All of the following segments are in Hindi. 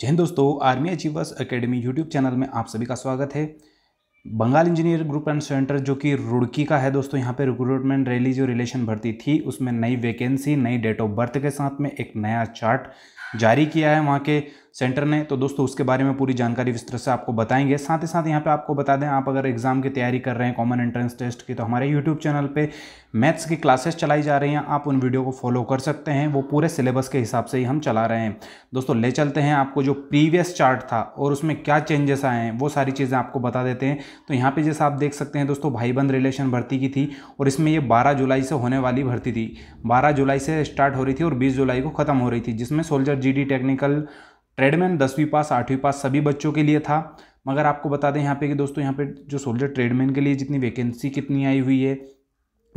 जय हिंद दोस्तों army achievers academy YouTube channel में आप सभी का स्वागत है Bengal engineer group and centre जो कि रुड़की का है दोस्तों यहाँ पे रिक्रूटमेंट रैली जो रिलेशन भर्ती थी उसमें नई वैकेंसी नई डेट ऑफ बर्थ के साथ में एक नया चार्ट जारी किया है वहाँ के सेंटर ने तो दोस्तों उसके बारे में पूरी जानकारी विस्तृत से आपको बताएंगे साथ ही साथ यहाँ पे आपको बता दें आप अगर एग्जाम की तैयारी कर रहे हैं कॉमन एंट्रेंस टेस्ट की तो हमारे यूट्यूब चैनल पे मैथ्स की क्लासेस चलाई जा रही हैं आप उन वीडियो को फॉलो कर सकते हैं वो पूरे सिलेबस के हिसाब से ही हम चला रहे हैं दोस्तों ले चलते हैं आपको जो प्रीवियस चार्ट था और उसमें क्या चेंजेस आए हैं वो सारी चीज़ें आपको बता देते हैं तो यहाँ पर जैसा आप देख सकते हैं दोस्तों भाईबंद रिलेशन भर्ती की थी और इसमें ये बारह जुलाई से होने वाली भर्ती थी बारह जुलाई से स्टार्ट हो रही थी और बीस जुलाई को ख़त्म हो रही थी जिसमें सोल्जर जी टेक्निकल ट्रेडमैन दसवीं पास आठवीं पास सभी बच्चों के लिए था मगर आपको बता दें यहाँ पे कि दोस्तों यहाँ पे जो सोल्जर ट्रेडमैन के लिए जितनी वैकेंसी कितनी आई हुई है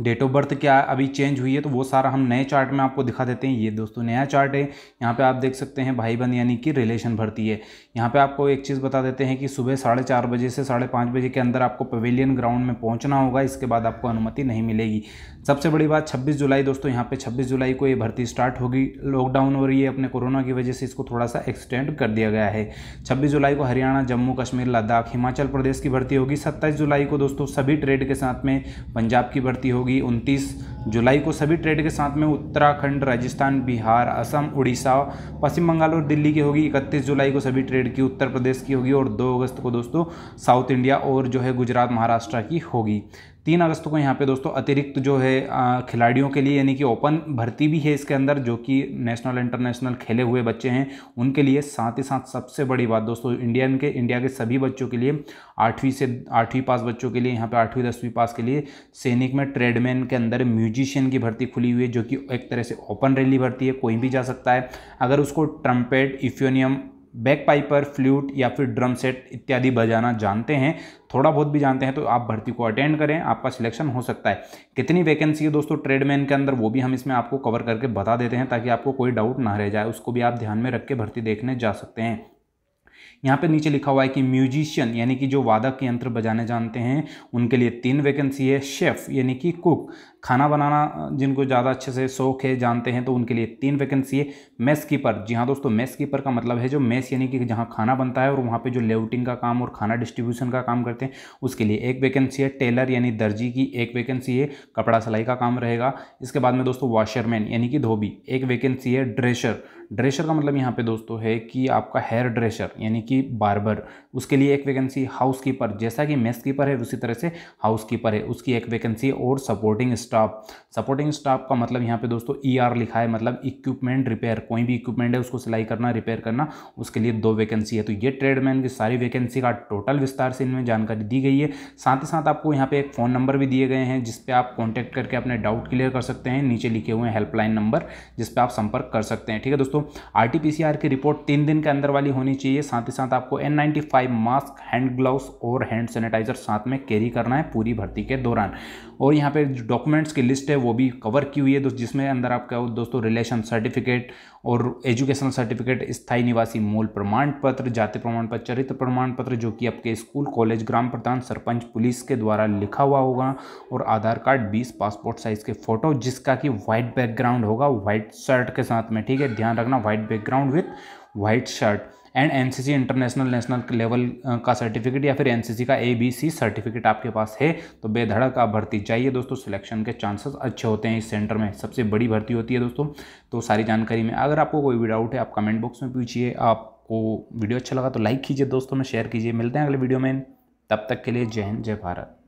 डेट ऑफ बर्थ क्या अभी चेंज हुई है तो वो सारा हम नए चार्ट में आपको दिखा देते हैं ये दोस्तों नया चार्ट है यहाँ पे आप देख सकते हैं भाई बहन यानी कि रिलेशन भर्ती है यहाँ पे आपको एक चीज़ बता देते हैं कि सुबह साढ़े चार बजे से साढ़े पाँच बजे के अंदर आपको पवेलियन ग्राउंड में पहुँचना होगा इसके बाद आपको अनुमति नहीं मिलेगी सबसे बड़ी बात छब्बीस जुलाई दोस्तों यहाँ पर छब्बीस जुलाई को ये भर्ती स्टार्ट होगी लॉकडाउन हो रही है अपने कोरोना की वजह से इसको थोड़ा सा एक्सटेंड कर दिया गया है छब्बीस जुलाई को हरियाणा जम्मू कश्मीर लद्दाख हिमाचल प्रदेश की भर्ती होगी सत्ताईस जुलाई को दोस्तों सभी ट्रेड के साथ में पंजाब की भर्ती होगी होगी 29 जुलाई को सभी ट्रेड के साथ में उत्तराखंड राजस्थान बिहार असम उड़ीसा पश्चिम बंगाल और दिल्ली की होगी 31 जुलाई को सभी ट्रेड की उत्तर प्रदेश की होगी और 2 अगस्त को दोस्तों साउथ इंडिया और जो है गुजरात महाराष्ट्र की होगी तीन अगस्त को यहाँ पे दोस्तों अतिरिक्त जो है खिलाड़ियों के लिए यानी कि ओपन भर्ती भी है इसके अंदर जो कि नेशनल इंटरनेशनल खेले हुए बच्चे हैं उनके लिए साथ ही साथ सबसे बड़ी बात दोस्तों इंडियन के इंडिया के सभी बच्चों के लिए आठवीं से आठवीं पास बच्चों के लिए यहाँ पे आठवीं दसवीं पास के लिए सैनिक में ट्रेडमैन के अंदर म्यूजिशियन की भर्ती खुली हुई है जो कि एक तरह से ओपन रैली भर्ती है कोई भी जा सकता है अगर उसको trumpet euphonium bagpiper flute या फिर ड्रम सेट इत्यादि बजाना जानते हैं थोड़ा बहुत भी जानते हैं तो आप भर्ती को अटेंड करें आपका सिलेक्शन हो सकता है कितनी वैकेंसी है दोस्तों ट्रेडमैन के अंदर वो भी हम इसमें आपको कवर करके बता देते हैं ताकि आपको कोई डाउट ना रह जाए उसको भी आप ध्यान में रख के भर्ती देखने जा सकते हैं यहाँ पे नीचे लिखा हुआ है कि म्यूजिशियन यानी कि जो वादक यंत्र बजाने जानते हैं उनके लिए तीन वैकेंसी है शेफ़ यानी कि कुक खाना बनाना जिनको ज़्यादा अच्छे से शौक है जानते हैं तो उनके लिए तीन वैकेंसी है मेस कीपर जी हाँ दोस्तों मेस कीपर का मतलब है जो मेस यानी कि जहाँ खाना बनता है और वहाँ पे जो लेउटिंग का काम और खाना डिस्ट्रीब्यूशन का काम करते हैं उसके लिए एक वैकेंसी है टेलर यानी दर्जी की एक वैकेंसी है कपड़ा सिलाई का काम रहेगा इसके बाद में दोस्तों वॉशरमैन यानी कि धोबी एक वैकेंसी है ड्रेसर ड्रेशर का मतलब यहाँ पे दोस्तों है कि आपका हेयर ड्रेशर यानी कि बार्बर उसके लिए एक वैकेंसी हाउस कीपर जैसा कि मेस कीपर है उसी तरह से हाउस कीपर है उसकी एक वैकेंसी और सपोर्टिंग स्टाफ सपोर्टिंग स्टाफ का मतलब यहाँ पे दोस्तों ई e ER लिखा है मतलब इक्विपमेंट रिपेयर कोई भी इक्विपमेंट है उसको सिलाई करना रिपेयर करना उसके लिए दो वैकेंसी है तो ये ट्रेडमैन की सारी वैकेंसी का टोटल विस्तार से इनमें जानकारी दी गई है साथ ही साथ आपको यहाँ पे एक फ़ोन नंबर भी दिए गए हैं जिसपे आप कॉन्टैक्ट करके अपने डाउट क्लियर कर सकते हैं नीचे लिखे हुए हेल्पलाइन नंबर जिसपे आप संपर्क कर सकते हैं ठीक है दोस्तों हो आर की रिपोर्ट तीन दिन के अंदर वाली होनी चाहिए साथ ही साथ आपको एन मास्क हैंड ग्लव्स और हैंड सैनिटाइजर साथ में कैरी करना है पूरी भर्ती के दौरान और यहाँ पे जो डॉक्यूमेंट्स की लिस्ट है वो भी कवर की हुई है दोस्त जिसमें अंदर आपका दोस्तों रिलेशन सर्टिफिकेट और एजुकेशन सर्टिफिकेट स्थायी निवासी मूल प्रमाण पत्र जाति प्रमाण पत्र चरित्र प्रमाण पत्र जो कि आपके स्कूल कॉलेज ग्राम प्रधान सरपंच पुलिस के द्वारा लिखा हुआ होगा और आधार कार्ड 20 पासपोर्ट साइज़ के फ़ोटो जिसका कि व्हाइट बैकग्राउंड होगा व्हाइट शर्ट के साथ में ठीक है ध्यान रखना करना white background with white shirt and NCC international national level का सर्टिफिकेट या फिर एनसीसी का ए बी सी सर्टिफिकेट आपके पास है तो बेधड़क आप भर्ती जाइए दोस्तों सिलेक्शन के चांसेस अच्छे होते हैं इस सेंटर में सबसे बड़ी भर्ती होती है दोस्तों तो सारी जानकारी में अगर आपको कोई भी डाउट है आप कमेंट बॉक्स में पूछिए आपको वीडियो अच्छा लगा तो लाइक कीजिए दोस्तों में शेयर कीजिए मिलते हैं अगले वीडियो में तब तक के लिए जय हिंद जय भारत